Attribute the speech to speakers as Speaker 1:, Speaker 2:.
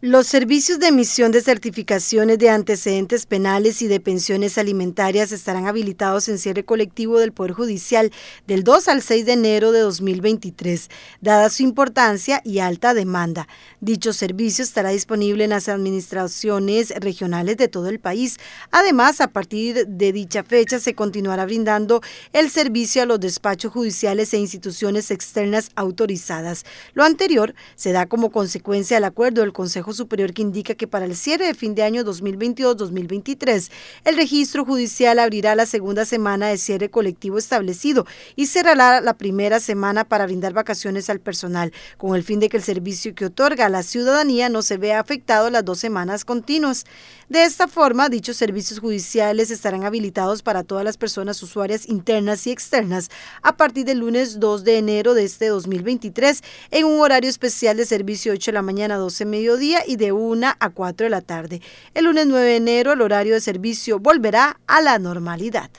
Speaker 1: Los servicios de emisión de certificaciones de antecedentes penales y de pensiones alimentarias estarán habilitados en cierre colectivo del Poder Judicial del 2 al 6 de enero de 2023, dada su importancia y alta demanda. Dicho servicio estará disponible en las administraciones regionales de todo el país. Además, a partir de dicha fecha se continuará brindando el servicio a los despachos judiciales e instituciones externas autorizadas. Lo anterior se da como consecuencia del acuerdo del Consejo Superior que indica que para el cierre de fin de año 2022-2023, el registro judicial abrirá la segunda semana de cierre colectivo establecido y cerrará la primera semana para brindar vacaciones al personal, con el fin de que el servicio que otorga a la ciudadanía no se vea afectado las dos semanas continuas. De esta forma, dichos servicios judiciales estarán habilitados para todas las personas usuarias internas y externas a partir del lunes 2 de enero de este 2023 en un horario especial de servicio 8 de la mañana 12 mediodía y de 1 a 4 de la tarde. El lunes 9 de enero el horario de servicio volverá a la normalidad.